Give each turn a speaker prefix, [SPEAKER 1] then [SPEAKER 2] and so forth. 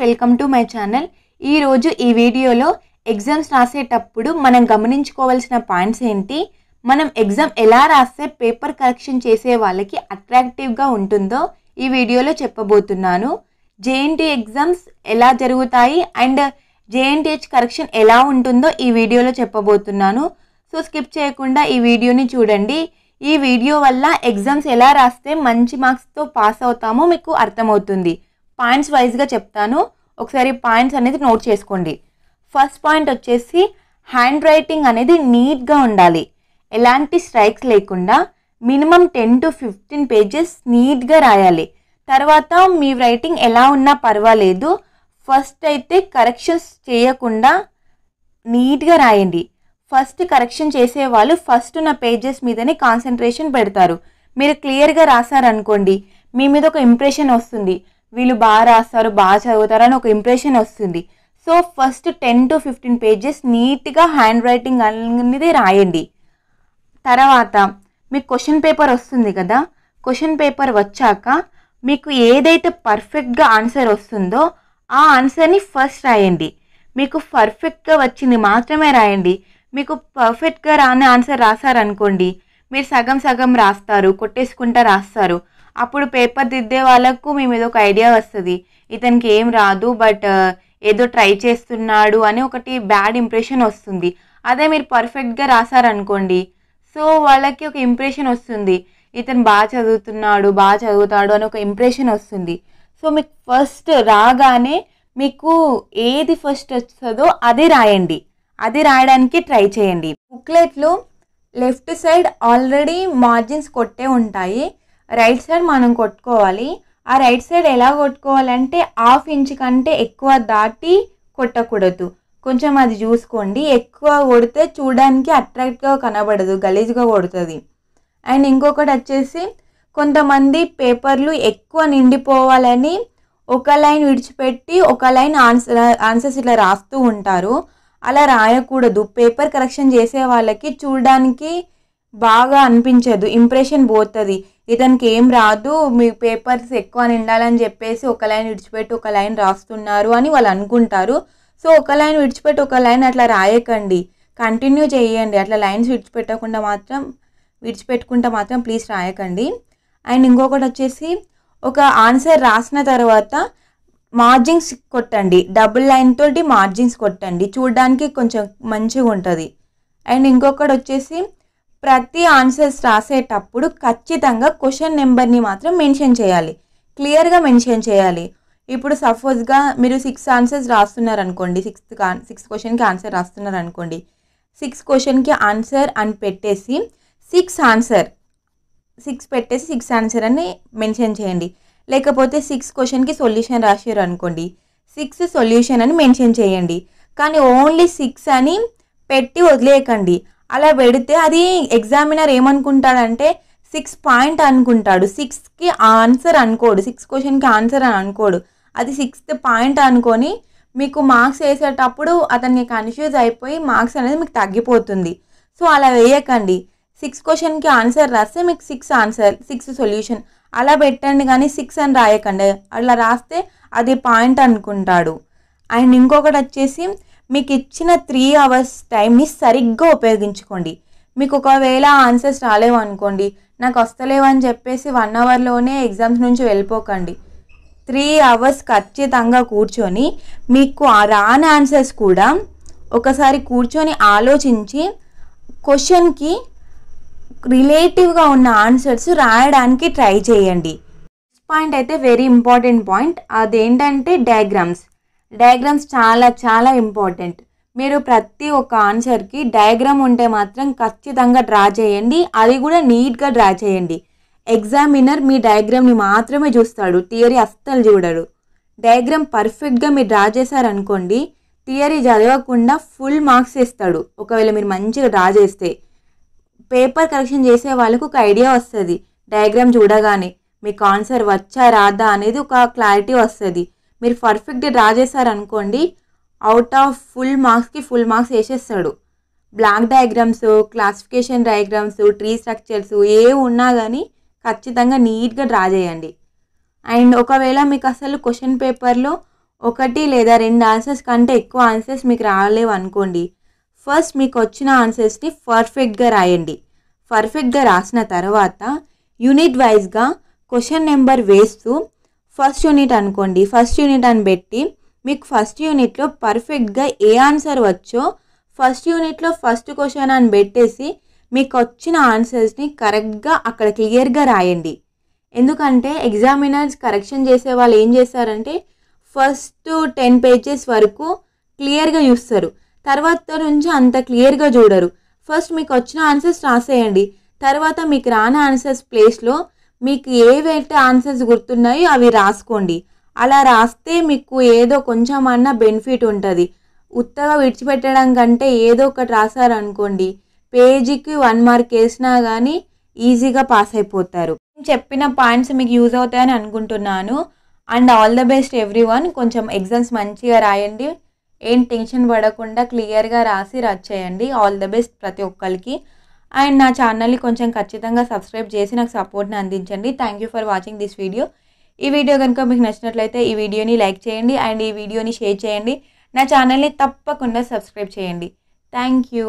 [SPEAKER 1] welcome to my channel ఈరోజు ఈ వీడియోలో ఎగ్జామ్స్ రాసేటప్పుడు మనం గమనించుకోవాల్సిన పాయింట్స్ ఏంటి మనం ఎగ్జామ్ ఎలా రాస్తే పేపర్ కరెక్షన్ చేసే వాళ్ళకి అట్రాక్టివ్గా ఉంటుందో ఈ వీడియోలో చెప్పబోతున్నాను జేఎన్టీ ఎగ్జామ్స్ ఎలా జరుగుతాయి అండ్ జేఎన్టీహెచ్ కరెక్షన్ ఎలా ఉంటుందో ఈ వీడియోలో చెప్పబోతున్నాను సో స్కిప్ చేయకుండా ఈ వీడియోని చూడండి ఈ వీడియో వల్ల ఎగ్జామ్స్ ఎలా రాస్తే మంచి మార్క్స్తో పాస్ అవుతామో మీకు అర్థమవుతుంది పాయింట్స్ వైజ్గా చెప్తాను ఒకసారి పాయింట్స్ అనేది నోట్ చేసుకోండి ఫస్ట్ పాయింట్ వచ్చేసి హ్యాండ్ రైటింగ్ అనేది నీట్గా ఉండాలి ఎలాంటి స్ట్రైక్స్ లేకుండా minimum ten to fifteen pages నీట్గా రాయాలి తర్వాత మీ రైటింగ్ ఎలా ఉన్నా పర్వాలేదు ఫస్ట్ అయితే కరెక్షన్స్ చేయకుండా నీట్గా రాయండి ఫస్ట్ కరెక్షన్ చేసే వాళ్ళు ఫస్ట్ ఉన్న పేజెస్ మీదనే కాన్సన్ట్రేషన్ పెడతారు మీరు క్లియర్గా రాశారనుకోండి మీ మీద ఒక ఇంప్రెషన్ వస్తుంది వీళ్ళు బాగా రాస్తారు బాగా చదువుతారు అని ఒక ఇంప్రెషన్ వస్తుంది so first ten to fifteen pages నీట్గా హ్యాండ్ రైటింగ్ అనేది రాయండి తర్వాత మీకు క్వశ్చన్ పేపర్ వస్తుంది కదా క్వశ్చన్ పేపర్ వచ్చాక మీకు ఏదైతే పర్ఫెక్ట్గా ఆన్సర్ వస్తుందో ఆ ఆన్సర్ని ఫస్ట్ రాయండి మీకు పర్ఫెక్ట్గా వచ్చింది మాత్రమే రాయండి మీకు పర్ఫెక్ట్గా రాని ఆన్సర్ రాశారనుకోండి మీరు సగం సగం రాస్తారు కొట్టేసుకుంటా రాస్తారు అప్పుడు పేపర్ దిద్దే వాళ్ళకు మేము ఏదో ఒక ఐడియా వస్తుంది ఇతనికి ఏం రాదు బట్ uh, ఏదో ట్రై చేస్తున్నాడు అని ఒకటి బ్యాడ్ ఇంప్రెషన్ వస్తుంది అదే మీరు పర్ఫెక్ట్గా రాశారనుకోండి సో వాళ్ళకి ఒక ఇంప్రెషన్ వస్తుంది ఇతను బాగా చదువుతున్నాడు బాగా చదువుతాడు అని ఒక ఇంప్రెషన్ వస్తుంది సో మీకు ఫస్ట్ రాగానే మీకు ఏది ఫస్ట్ వస్తుందో అది రాయండి అది రాయడానికి ట్రై చేయండి బుక్లెట్లు లెఫ్ట్ సైడ్ ఆల్రెడీ మార్జిన్స్ కొట్టే ఉంటాయి రైట్ సైడ్ మనం కొట్టుకోవాలి ఆ రైట్ సైడ్ ఎలా కొట్టుకోవాలంటే హాఫ్ ఇంచ్ కంటే ఎక్కువ దాటి కొట్టకూడదు కొంచెం అది చూసుకోండి ఎక్కువ కొడితే చూడడానికి అట్రాక్ట్గా కనబడదు గలీజ్గా కొడుతుంది అండ్ ఇంకొకటి వచ్చేసి కొంతమంది పేపర్లు ఎక్కువ నిండిపోవాలని ఒక లైన్ విడిచిపెట్టి ఒక లైన్ ఆన్సర్ ఆన్సర్స్ ఇట్లా రాస్తూ ఉంటారు అలా రాయకూడదు పేపర్ కరెక్షన్ చేసే వాళ్ళకి చూడడానికి బాగా అనిపించదు ఇంప్రెషన్ పోతుంది ఇతనికి ఏం రాదు మీ పేపర్స్ ఎక్కువ నిండాలని చెప్పేసి ఒక లైన్ విడిచిపెట్టి ఒక లైన్ రాస్తున్నారు అని వాళ్ళు అనుకుంటారు సో ఒక లైన్ విడిచిపెట్టి ఒక లైన్ అట్లా రాయకండి కంటిన్యూ చేయండి అట్లా లైన్స్ విడిచిపెట్టకుండా మాత్రం విడిచిపెట్టుకుంటే మాత్రం ప్లీజ్ రాయకండి అండ్ ఇంకొకటి వచ్చేసి ఒక ఆన్సర్ రాసిన తర్వాత మార్జిన్స్ కొట్టండి డబుల్ లైన్ తోటి మార్జిన్స్ కొట్టండి చూడడానికి కొంచెం మంచిగా ఉంటుంది అండ్ ఇంకొకటి వచ్చేసి ప్రతి ఆన్సర్స్ రాసేటప్పుడు ఖచ్చితంగా క్వశ్చన్ నెంబర్ని మాత్రం మెన్షన్ చేయాలి క్లియర్గా మెన్షన్ చేయాలి ఇప్పుడు సపోజ్గా మీరు సిక్స్ ఆన్సర్స్ రాస్తున్నారనుకోండి సిక్స్త్ సిక్స్ క్వశ్చన్కి ఆన్సర్ రాస్తున్నారనుకోండి సిక్స్ క్వశ్చన్కి ఆన్సర్ అని పెట్టేసి సిక్స్ ఆన్సర్ సిక్స్ పెట్టేసి సిక్స్ ఆన్సర్ అని మెన్షన్ చేయండి లేకపోతే సిక్స్ క్వశ్చన్కి సొల్యూషన్ రాసారు అనుకోండి సిక్స్ సొల్యూషన్ అని మెన్షన్ చేయండి కానీ ఓన్లీ సిక్స్ అని పెట్టి వదిలేయకండి అలా పెడితే అది ఎగ్జామినర్ ఏమనుకుంటాడంటే సిక్స్ పాయింట్ అనుకుంటాడు సిక్స్కి ఆన్సర్ అనుకోడు సిక్స్ క్వశ్చన్కి ఆన్సర్ అని అనుకోడు అది సిక్స్త్ పాయింట్ అనుకొని మీకు మార్క్స్ వేసేటప్పుడు అతన్ని కన్ఫ్యూజ్ అయిపోయి మార్క్స్ అనేది మీకు తగ్గిపోతుంది సో అలా వేయకండి సిక్స్ క్వశ్చన్కి ఆన్సర్ రాస్తే మీకు సిక్స్ ఆన్సర్ సిక్స్ సొల్యూషన్ అలా పెట్టండి కానీ సిక్స్ అని రాయకండి అలా రాస్తే అది పాయింట్ అనుకుంటాడు అండ్ ఇంకొకటి వచ్చేసి మీకు ఇచ్చిన త్రీ అవర్స్ టైంని సరిగ్గా ఉపయోగించుకోండి మీకు ఒకవేళ ఆన్సర్స్ రాలేవు అనుకోండి నాకు వస్తలేవు అని చెప్పేసి వన్ అవర్లోనే ఎగ్జామ్స్ నుంచి వెళ్ళిపోకండి త్రీ అవర్స్ ఖచ్చితంగా కూర్చొని మీకు రాని ఆన్సర్స్ కూడా ఒకసారి కూర్చొని ఆలోచించి క్వశ్చన్కి రిలేటివ్గా ఉన్న ఆన్సర్స్ రాయడానికి ట్రై చేయండి పాయింట్ అయితే వెరీ ఇంపార్టెంట్ పాయింట్ అదేంటంటే డయాగ్రామ్స్ డయాగ్రామ్స్ చాలా చాలా ఇంపార్టెంట్ మీరు ప్రతి ఒక్క ఆన్సర్కి డయాగ్రామ్ ఉంటే మాత్రం ఖచ్చితంగా డ్రా చేయండి అది కూడా నీట్గా డ్రా చేయండి ఎగ్జామినర్ మీ డయాగ్రామ్ని మాత్రమే చూస్తాడు థియరీ అస్సలు చూడడు డయాగ్రామ్ పర్ఫెక్ట్గా మీరు డ్రా చేశారనుకోండి థియరీ చదవకుండా ఫుల్ మార్క్స్ ఇస్తాడు ఒకవేళ మీరు మంచిగా డ్రా చేస్తే పేపర్ కరెక్షన్ చేసే వాళ్ళకు ఒక ఐడియా వస్తుంది డయాగ్రామ్ చూడగానే మీకు ఆన్సర్ వచ్చా రాదా అనేది ఒక క్లారిటీ వస్తుంది మీరు పర్ఫెక్ట్గా డ్రా చేశారనుకోండి అవుట్ ఆఫ్ ఫుల్ మార్క్స్కి ఫుల్ మార్క్స్ వేసేస్తాడు block diagrams classification diagrams tree structures ఏ ఉన్నా కానీ ఖచ్చితంగా నీట్గా డ్రా చేయండి అండ్ ఒకవేళ మీకు అసలు క్వశ్చన్ పేపర్లో ఒకటి లేదా రెండు ఆన్సర్స్ కంటే ఎక్కువ ఆన్సర్స్ మీకు రాలేవు అనుకోండి ఫస్ట్ మీకు వచ్చిన ఆన్సర్స్ని పర్ఫెక్ట్గా రాయండి పర్ఫెక్ట్గా రాసిన తర్వాత యూనిట్ వైజ్గా క్వశ్చన్ నెంబర్ వేస్తూ ఫస్ట్ యూనిట్ అనుకోండి ఫస్ట్ యూనిట్ అని పెట్టి మీకు ఫస్ట్ యూనిట్లో పర్ఫెక్ట్గా ఏ ఆన్సర్ వచ్చో ఫస్ట్ యూనిట్లో ఫస్ట్ క్వశ్చన్ అని పెట్టేసి మీకు వచ్చిన ఆన్సర్స్ని కరెక్ట్గా అక్కడ క్లియర్గా రాయండి ఎందుకంటే ఎగ్జామినర్స్ కరెక్షన్ చేసే వాళ్ళు ఏం చేస్తారంటే ఫస్ట్ టెన్ పేజెస్ వరకు క్లియర్గా చూస్తారు తర్వాత నుంచి అంత క్లియర్గా చూడరు ఫస్ట్ మీకు వచ్చిన ఆన్సర్స్ రాసేయండి తర్వాత మీకు రాని ఆన్సర్స్ ప్లేస్లో మీకు ఏవైతే ఆన్సర్స్ గుర్తున్నాయో అవి రాసుకోండి అలా రాస్తే మీకు ఏదో కొంచెం అన్న బెనిఫిట్ ఉంటుంది ఉత్తగా విడిచిపెట్టడం కంటే ఏదో ఒకటి రాశారనుకోండి పేజీకి వన్ మార్క్ వేసినా కానీ ఈజీగా పాస్ అయిపోతారు చెప్పిన పాయింట్స్ మీకు యూజ్ అవుతాయని అనుకుంటున్నాను and all the best everyone కొంచెం ఎగ్జామ్స్ మంచిగా రాయండి ఏం టెన్షన్ పడకుండా క్లియర్గా రాసి రచ్చేయండి ఆల్ ద బెస్ట్ ప్రతి ఒక్కరికి అండ్ నా ఛానల్ని కొంచెం ఖచ్చితంగా సబ్స్క్రైబ్ చేసి నాకు సపోర్ట్ని అందించండి thank you for watching this video ఈ వీడియో కనుక మీకు నచ్చినట్లయితే ఈ వీడియోని లైక్ చేయండి అండ్ ఈ వీడియోని షేర్ చేయండి నా ఛానల్ని తప్పకుండా సబ్స్క్రైబ్ చేయండి థ్యాంక్ యూ